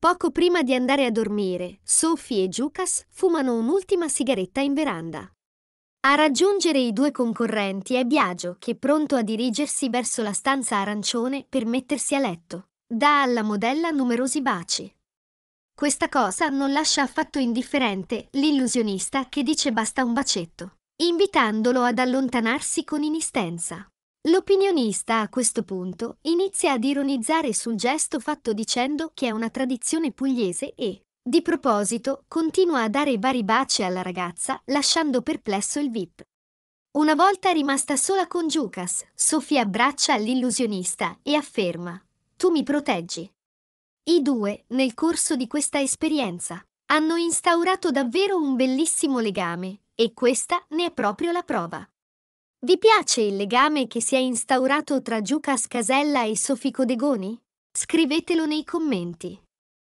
Poco prima di andare a dormire, Sophie e Jucas fumano un'ultima sigaretta in veranda. A raggiungere i due concorrenti è Biagio, che è pronto a dirigersi verso la stanza arancione per mettersi a letto. Dà alla modella numerosi baci. Questa cosa non lascia affatto indifferente l'illusionista che dice basta un bacetto, invitandolo ad allontanarsi con inistenza. L'opinionista a questo punto inizia ad ironizzare sul gesto fatto dicendo che è una tradizione pugliese e, di proposito, continua a dare vari baci alla ragazza lasciando perplesso il VIP. Una volta rimasta sola con Giucas, Sofia abbraccia l'illusionista e afferma Tu mi proteggi. I due, nel corso di questa esperienza, hanno instaurato davvero un bellissimo legame, e questa ne è proprio la prova. Vi piace il legame che si è instaurato tra Giucas Casella e Sofico Degoni? Scrivetelo nei commenti.